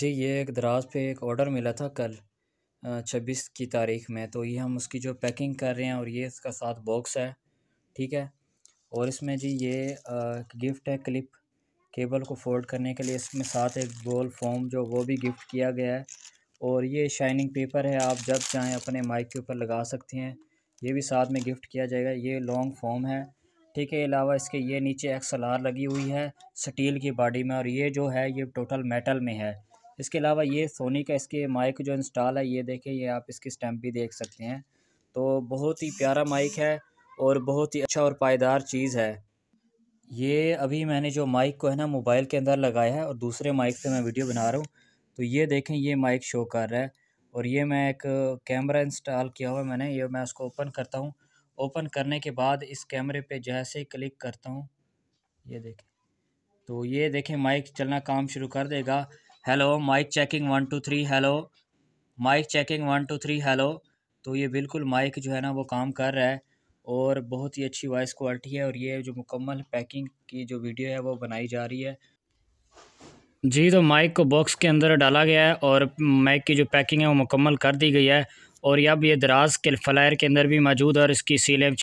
जी ये एक दराज़ पे एक ऑर्डर मिला था कल छब्बीस की तारीख में तो ये हम उसकी जो पैकिंग कर रहे हैं और ये इसका साथ बॉक्स है ठीक है और इसमें जी ये गिफ्ट है क्लिप केबल को फोल्ड करने के लिए इसमें साथ एक गोल फॉर्म जो वो भी गिफ्ट किया गया है और ये शाइनिंग पेपर है आप जब चाहें अपने माइक के ऊपर लगा सकते हैं ये भी साथ में गिफ्ट किया जाएगा ये लॉन्ग फॉर्म है ठीक है अलावा इसके ये नीचे एक्सएलआर लगी हुई है स्टील की बॉडी में और ये जो है ये टोटल मेटल में है इसके अलावा ये सोनी का इसके माइक जो इंस्टॉल है ये देखें ये आप इसकी स्टैम्प भी देख सकते हैं तो बहुत ही प्यारा माइक है और बहुत ही अच्छा और पायदार चीज़ है ये अभी मैंने जो माइक को है ना मोबाइल के अंदर लगाया है और दूसरे माइक से मैं वीडियो बना रहा हूँ तो ये देखें ये माइक शो कर रहा है और ये मैं एक कैमरा इंस्टॉल किया हुआ मैंने ये मैं उसको ओपन करता हूँ ओपन करने के बाद इस कैमरे पे जैसे क्लिक करता हूँ ये देखें तो ये देखें माइक चलना काम शुरू कर देगा hello mic checking one two three hello mic checking one two three hello तो ये बिल्कुल माइक जो है ना वो काम कर रहा है और बहुत ही अच्छी वॉइस क्वालिटी है और ये जो मुकम्मल पैकिंग की जो वीडियो है वो बनाई जा रही है जी तो माइक को बॉक्स के अंदर डाला गया है और माइक की जो पैकिंग है वो मुकम्मल कर दी गई है और अब ये दराज के फ्लायर के अंदर भी मौजूद है और इसकी सीलें